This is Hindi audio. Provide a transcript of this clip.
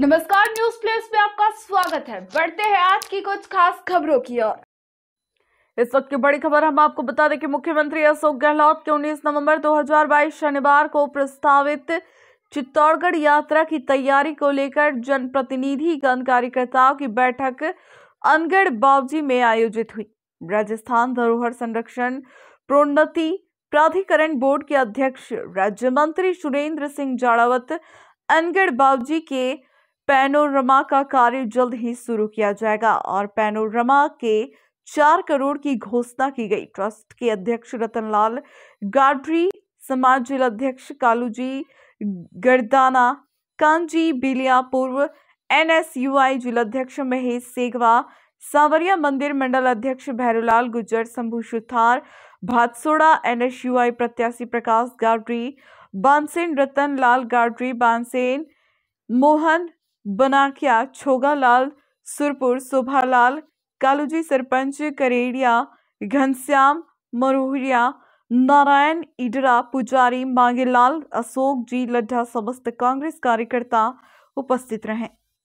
नमस्कार न्यूज प्लेस में आपका स्वागत है बढ़ते हैं आज की कुछ खास खबरों की ओर इस वक्त की बड़ी खबर हम आपको बता दें कि मुख्यमंत्री अशोक गहलोत के 19 नवंबर 2022 शनिवार को प्रस्तावित चित्तौड़गढ़ यात्रा की तैयारी को लेकर जनप्रतिनिधि गण कार्यकर्ताओं की बैठक अनगढ़ बावजी में आयोजित हुई राजस्थान धरोहर संरक्षण प्रोन्नति प्राधिकरण बोर्ड के अध्यक्ष राज्य मंत्री सुरेंद्र सिंह जाड़ावत अनगढ़ बावजी के पैनोरमा का कार्य जल्द ही शुरू किया जाएगा और पैनोरमा के चार करोड़ की घोषणा की गई ट्रस्ट के अध्यक्ष रतनलाल गाडरी समाज जिलाध्यक्ष कालूजी गर्दाना कांजी बिलिया पूर्व आई जिलाध्यक्ष महेश सेगवा सांवरिया मंदिर मंडल अध्यक्ष भैरूलाल गुज्जर शंभु सुथार भातसोड़ा यू आई प्रत्याशी प्रकाश गाडरी बानसेन रतन लाल गाडरी बानसेन मोहन बनाकिया छोगालाल सुरपुर शोभालाल कालूजी सरपंच करेड़िया घनश्याम मरोहरिया नारायण इडरा पुजारी मांगेलाल अशोक जी लड्ढा समस्त कांग्रेस कार्यकर्ता उपस्थित रहे